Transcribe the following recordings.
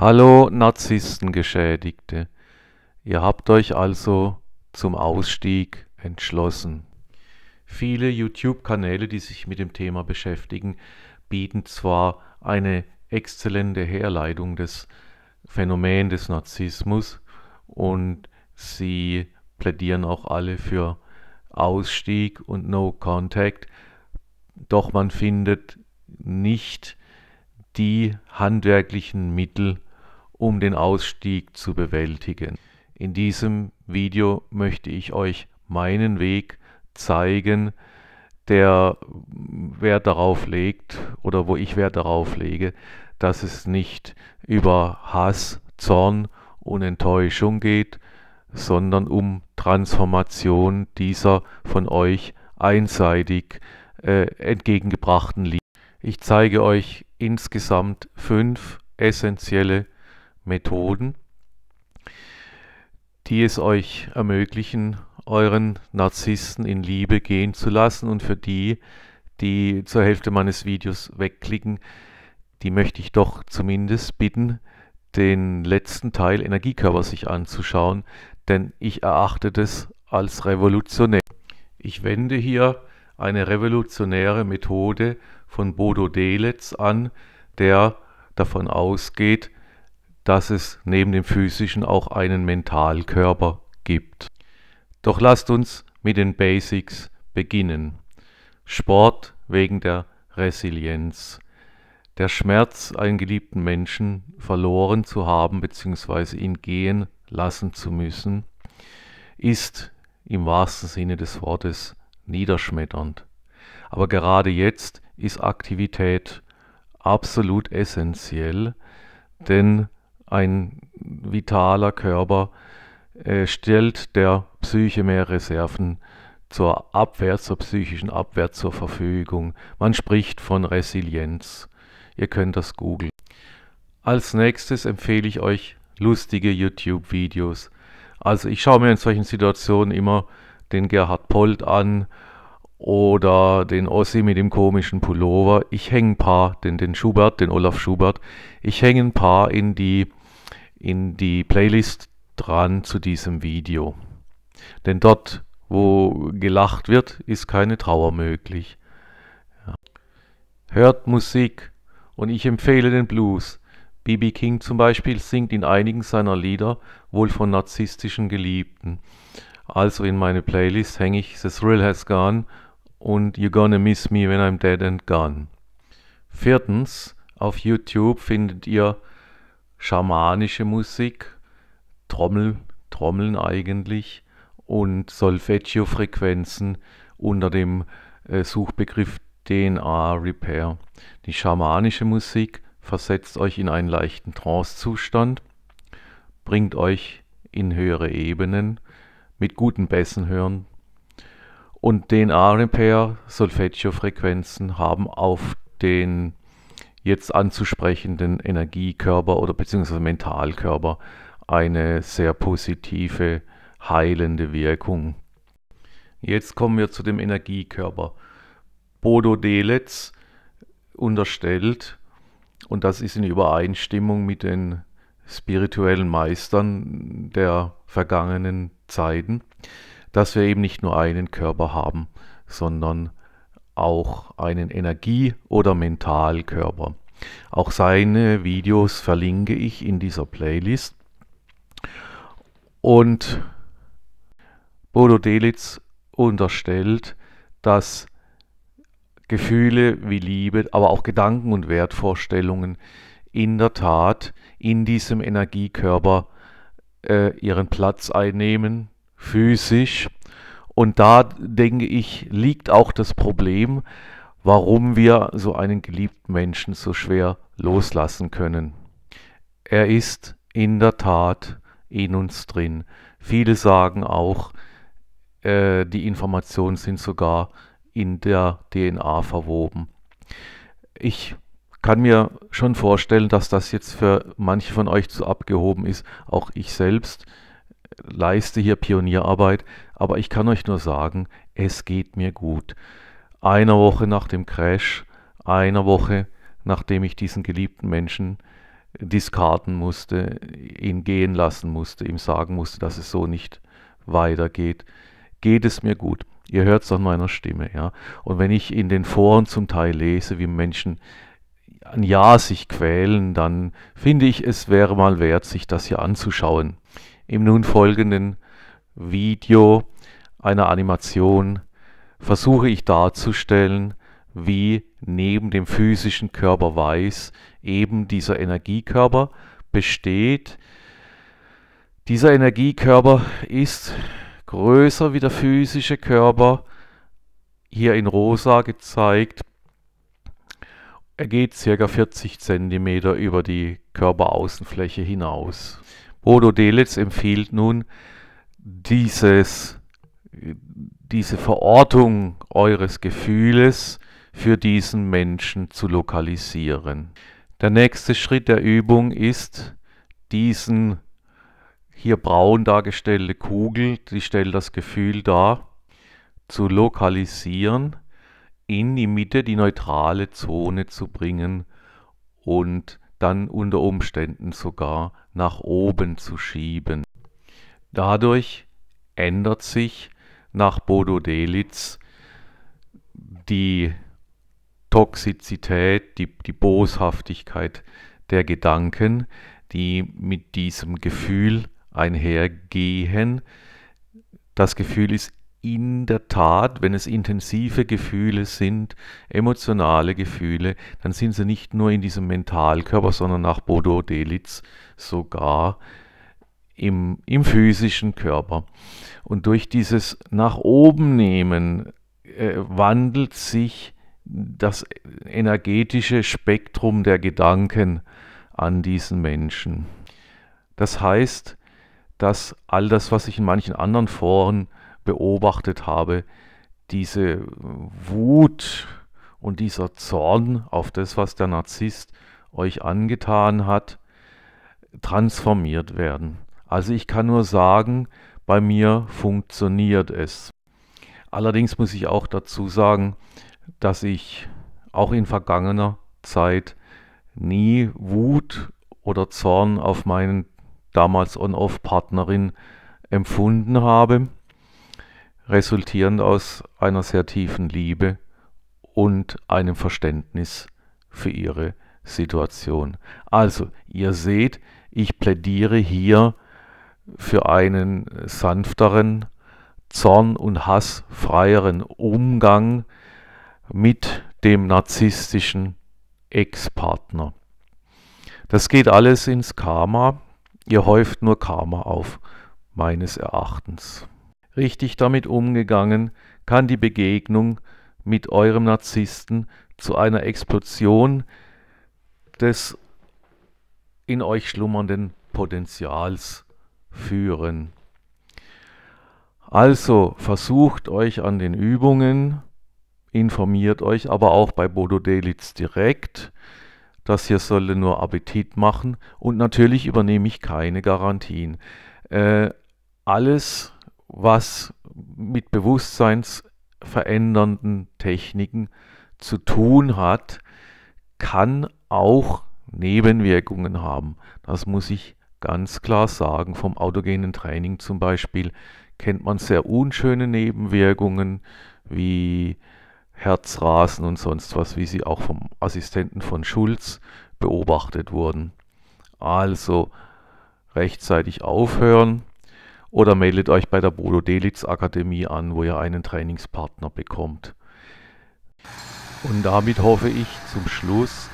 Hallo Narzisstengeschädigte, ihr habt euch also zum Ausstieg entschlossen. Viele YouTube-Kanäle, die sich mit dem Thema beschäftigen, bieten zwar eine exzellente Herleitung des Phänomens des Narzissmus und sie plädieren auch alle für Ausstieg und No Contact, doch man findet nicht die handwerklichen Mittel, um den Ausstieg zu bewältigen. In diesem Video möchte ich euch meinen Weg zeigen, der Wert darauf legt oder wo ich Wert darauf lege, dass es nicht über Hass, Zorn und Enttäuschung geht, sondern um Transformation dieser von euch einseitig äh, entgegengebrachten Liebe. Ich zeige euch insgesamt fünf essentielle Methoden, die es euch ermöglichen, euren Narzissten in Liebe gehen zu lassen. Und für die, die zur Hälfte meines Videos wegklicken, die möchte ich doch zumindest bitten, den letzten Teil Energiekörper sich anzuschauen, denn ich erachte das als revolutionär. Ich wende hier eine revolutionäre Methode von Bodo Delitz an, der davon ausgeht, dass es neben dem physischen auch einen Mentalkörper gibt. Doch lasst uns mit den Basics beginnen. Sport wegen der Resilienz. Der Schmerz, einen geliebten Menschen verloren zu haben bzw. ihn gehen lassen zu müssen, ist im wahrsten Sinne des Wortes niederschmetternd. Aber gerade jetzt ist Aktivität absolut essentiell, denn ein vitaler Körper äh, stellt der Psyche mehr Reserven zur Abwehr, zur psychischen Abwehr zur Verfügung. Man spricht von Resilienz. Ihr könnt das googeln. Als nächstes empfehle ich euch lustige YouTube-Videos. Also ich schaue mir in solchen Situationen immer den Gerhard Polt an oder den Ossi mit dem komischen Pullover. Ich hänge ein paar, den, den Schubert, den Olaf Schubert. Ich hänge ein paar in die in die Playlist dran zu diesem Video. Denn dort, wo gelacht wird, ist keine Trauer möglich. Hört Musik und ich empfehle den Blues. B.B. King zum Beispiel singt in einigen seiner Lieder wohl von narzisstischen Geliebten. Also in meine Playlist hänge ich The Thrill Has Gone und You're Gonna Miss Me When I'm Dead and Gone. Viertens, auf YouTube findet ihr schamanische Musik, Trommel, Trommeln eigentlich und Solfeggio-Frequenzen unter dem äh, Suchbegriff DNA Repair. Die schamanische Musik versetzt euch in einen leichten Trance-Zustand, bringt euch in höhere Ebenen mit guten Bässen hören. Und DNA Repair Solfeggio-Frequenzen haben auf den jetzt anzusprechenden Energiekörper oder beziehungsweise Mentalkörper eine sehr positive, heilende Wirkung. Jetzt kommen wir zu dem Energiekörper. Bodo Delitz unterstellt, und das ist in Übereinstimmung mit den spirituellen Meistern der vergangenen Zeiten, dass wir eben nicht nur einen Körper haben, sondern auch einen Energie- oder Mentalkörper. Auch seine Videos verlinke ich in dieser Playlist. Und Bodo Delitz unterstellt, dass Gefühle wie Liebe, aber auch Gedanken und Wertvorstellungen in der Tat in diesem Energiekörper äh, ihren Platz einnehmen, physisch und da, denke ich, liegt auch das Problem, warum wir so einen geliebten Menschen so schwer loslassen können. Er ist in der Tat in uns drin. Viele sagen auch, äh, die Informationen sind sogar in der DNA verwoben. Ich kann mir schon vorstellen, dass das jetzt für manche von euch zu abgehoben ist, auch ich selbst leiste hier Pionierarbeit, aber ich kann euch nur sagen, es geht mir gut. Eine Woche nach dem Crash, eine Woche nachdem ich diesen geliebten Menschen diskarten musste, ihn gehen lassen musste, ihm sagen musste, dass es so nicht weitergeht, geht es mir gut. Ihr hört es an meiner Stimme, ja. Und wenn ich in den Foren zum Teil lese, wie Menschen ein Jahr sich quälen, dann finde ich, es wäre mal wert, sich das hier anzuschauen im nun folgenden Video, einer Animation, versuche ich darzustellen, wie neben dem physischen Körper Weiß eben dieser Energiekörper besteht. Dieser Energiekörper ist größer wie der physische Körper, hier in rosa gezeigt. Er geht ca. 40 cm über die Körperaußenfläche hinaus. Bodo Delitz empfiehlt nun, dieses, diese Verortung eures Gefühles für diesen Menschen zu lokalisieren. Der nächste Schritt der Übung ist, diesen hier braun dargestellte Kugel, die stellt das Gefühl dar, zu lokalisieren, in die Mitte die neutrale Zone zu bringen und dann unter Umständen sogar nach oben zu schieben. Dadurch ändert sich nach Bodo Delitz die Toxizität, die, die Boshaftigkeit der Gedanken, die mit diesem Gefühl einhergehen. Das Gefühl ist in der Tat, wenn es intensive Gefühle sind, emotionale Gefühle, dann sind sie nicht nur in diesem Mentalkörper, sondern nach Bodo Delitz sogar im, im physischen Körper. Und durch dieses nach oben nehmen äh, wandelt sich das energetische Spektrum der Gedanken an diesen Menschen. Das heißt, dass all das, was ich in manchen anderen Foren beobachtet habe, diese Wut und dieser Zorn auf das, was der Narzisst euch angetan hat, transformiert werden. Also ich kann nur sagen, bei mir funktioniert es. Allerdings muss ich auch dazu sagen, dass ich auch in vergangener Zeit nie Wut oder Zorn auf meinen damals On-Off-Partnerin empfunden habe resultierend aus einer sehr tiefen Liebe und einem Verständnis für ihre Situation. Also, ihr seht, ich plädiere hier für einen sanfteren, zorn- und hassfreieren Umgang mit dem narzisstischen Ex-Partner. Das geht alles ins Karma. Ihr häuft nur Karma auf, meines Erachtens richtig damit umgegangen, kann die Begegnung mit eurem Narzissten zu einer Explosion des in euch schlummernden Potenzials führen. Also versucht euch an den Übungen, informiert euch aber auch bei Bodo Delitz direkt. Das hier solle nur Appetit machen und natürlich übernehme ich keine Garantien. Äh, alles was mit bewusstseinsverändernden Techniken zu tun hat, kann auch Nebenwirkungen haben. Das muss ich ganz klar sagen. Vom autogenen Training zum Beispiel kennt man sehr unschöne Nebenwirkungen wie Herzrasen und sonst was, wie sie auch vom Assistenten von Schulz beobachtet wurden. Also rechtzeitig aufhören, oder meldet euch bei der Bodo Delitz Akademie an, wo ihr einen Trainingspartner bekommt. Und damit hoffe ich zum Schluss,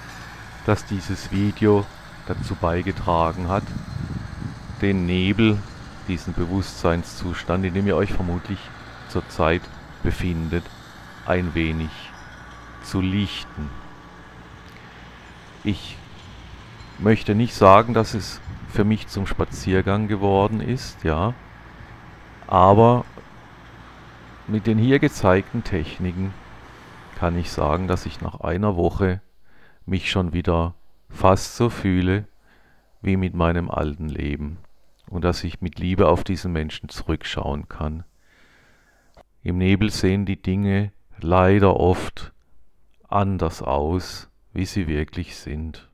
dass dieses Video dazu beigetragen hat, den Nebel, diesen Bewusstseinszustand, in dem ihr euch vermutlich zurzeit befindet, ein wenig zu lichten. Ich möchte nicht sagen, dass es für mich zum Spaziergang geworden ist, ja, aber mit den hier gezeigten Techniken kann ich sagen, dass ich nach einer Woche mich schon wieder fast so fühle wie mit meinem alten Leben und dass ich mit Liebe auf diesen Menschen zurückschauen kann. Im Nebel sehen die Dinge leider oft anders aus, wie sie wirklich sind.